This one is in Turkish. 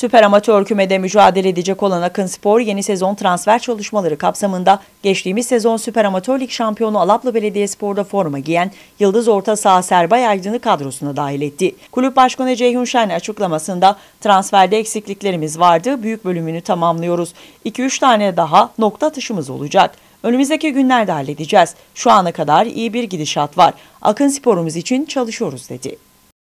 Süper Amatör Küme'de mücadele edecek olan Akın Spor yeni sezon transfer çalışmaları kapsamında geçtiğimiz sezon Süper Amatör Lig şampiyonu Alaplı Belediyespor'da forma giyen Yıldız orta saha Serbay Aydın'ı kadrosuna dahil etti. Kulüp Başkanı Ceyhun Şen açıklamasında transferde eksikliklerimiz vardı, büyük bölümünü tamamlıyoruz. 2-3 tane daha nokta atışımız olacak. Önümüzdeki günlerde halledeceğiz. Şu ana kadar iyi bir gidişat var. Akın sporumuz için çalışıyoruz dedi.